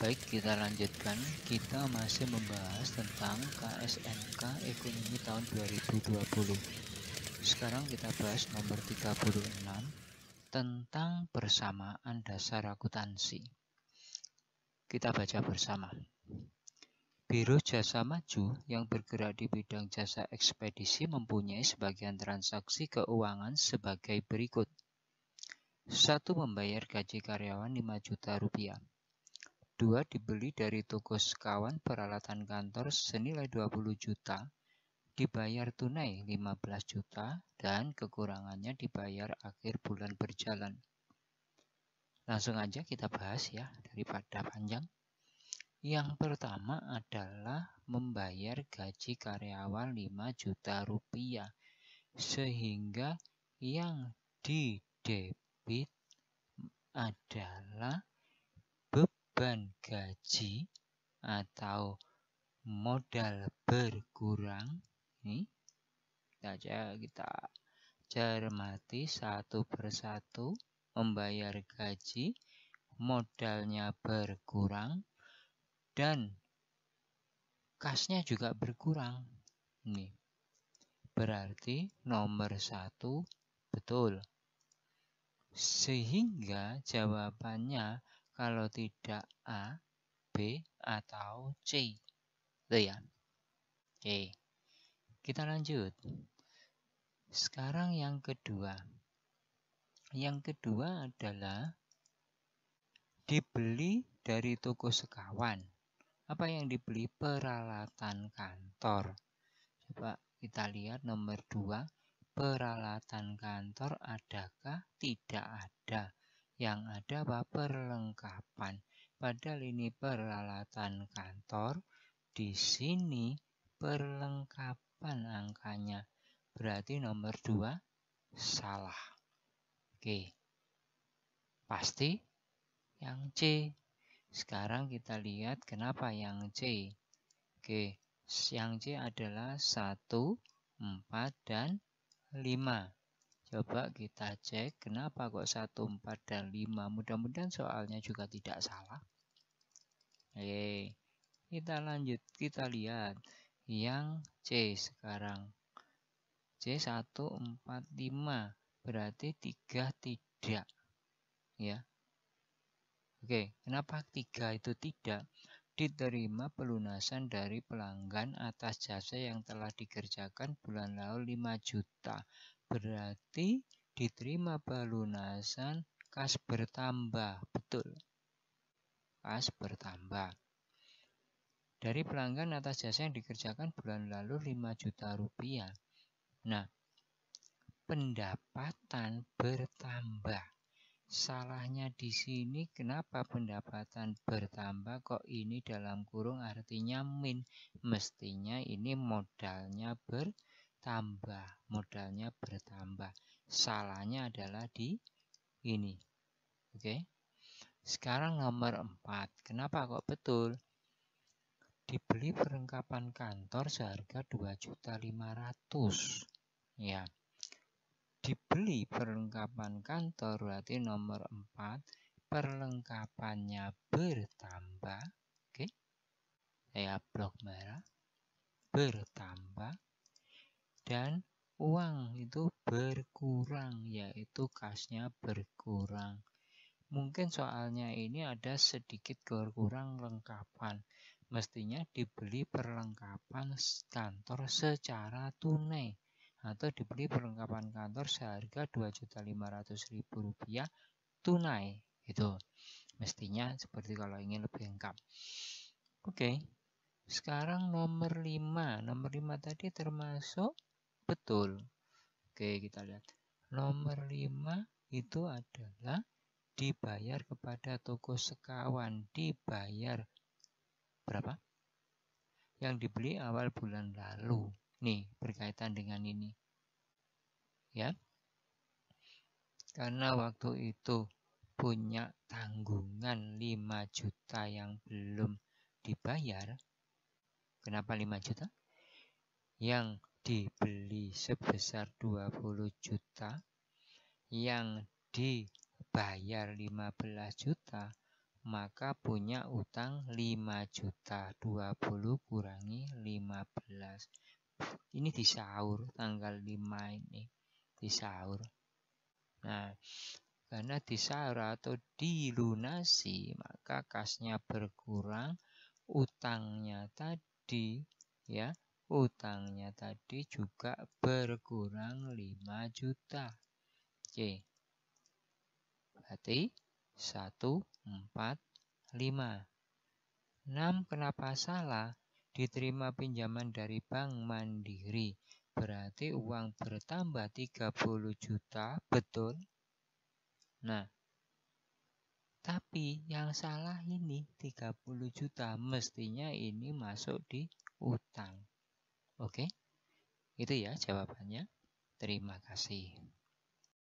Baik, kita lanjutkan. Kita masih membahas tentang KSNK Ekonomi tahun 2020. Sekarang kita bahas nomor 36 tentang persamaan dasar akuntansi. Kita baca bersama. Biro Jasa Maju yang bergerak di bidang jasa ekspedisi mempunyai sebagian transaksi keuangan sebagai berikut. satu Membayar gaji karyawan 5 juta rupiah. Dua dibeli dari toko sekawan peralatan kantor senilai 20 juta, dibayar tunai 15 juta, dan kekurangannya dibayar akhir bulan berjalan. Langsung aja kita bahas ya, daripada panjang. Yang pertama adalah membayar gaji karyawan 5 juta rupiah, sehingga yang di debit adalah beban gaji atau modal berkurang ini saja kita cermati satu persatu membayar gaji modalnya berkurang dan kasnya juga berkurang nih berarti nomor satu betul sehingga jawabannya kalau tidak A, B, atau C. Itu ya. Oke, kita lanjut. Sekarang yang kedua. Yang kedua adalah dibeli dari toko sekawan. Apa yang dibeli? Peralatan kantor. Coba kita lihat nomor dua, Peralatan kantor adakah? Tidak ada yang ada apa perlengkapan. Padahal ini peralatan kantor, di sini perlengkapan angkanya. Berarti nomor 2 salah. Oke. Pasti yang C. Sekarang kita lihat kenapa yang C. Oke, yang C adalah 1, 4, dan 5. Coba kita cek kenapa kok 1, 4, dan 5. Mudah-mudahan soalnya juga tidak salah. Oke, kita lanjut. Kita lihat yang C sekarang. C1, 4, 5. Berarti 3 tidak. Ya. Oke, kenapa 3 itu tidak? Diterima pelunasan dari pelanggan atas jasa yang telah dikerjakan bulan lalu 5 juta berarti diterima pelunasan kas bertambah, betul. Kas bertambah. Dari pelanggan atas jasa yang dikerjakan bulan lalu 5 juta rupiah. Nah, pendapatan bertambah. Salahnya di sini kenapa pendapatan bertambah kok ini dalam kurung artinya min. Mestinya ini modalnya bertambah tambah modalnya bertambah salahnya adalah di ini oke okay? sekarang nomor 4 kenapa kok betul dibeli perlengkapan kantor seharga 2.500 ya dibeli perlengkapan kantor berarti nomor 4 perlengkapannya bertambah oke okay? saya blok merah bertambah dan uang itu berkurang yaitu kasnya berkurang mungkin soalnya ini ada sedikit kurang lengkapan mestinya dibeli perlengkapan kantor secara tunai atau dibeli perlengkapan kantor seharga rp rupiah tunai itu mestinya seperti kalau ingin lebih lengkap oke okay. sekarang nomor 5 nomor 5 tadi termasuk Betul. Oke, kita lihat. Nomor 5 itu adalah dibayar kepada toko sekawan. Dibayar berapa? Yang dibeli awal bulan lalu. Nih, berkaitan dengan ini. Ya. Karena waktu itu punya tanggungan 5 juta yang belum dibayar. Kenapa 5 juta? Yang dibeli sebesar 20 juta yang dibayar 15 juta maka punya utang 5 juta 20 kurangi 15 ini di sahur tanggal 5 ini di sahur nah karena di sahur atau dilunasi maka kasnya berkurang utangnya tadi ya Utangnya tadi juga berkurang 5 juta. C. Berarti 1, 4, 5. 6. Kenapa salah? Diterima pinjaman dari Bank Mandiri. Berarti uang bertambah 30 juta, betul? Nah, tapi yang salah ini 30 juta. Mestinya ini masuk di utang. Oke, itu ya jawabannya. Terima kasih.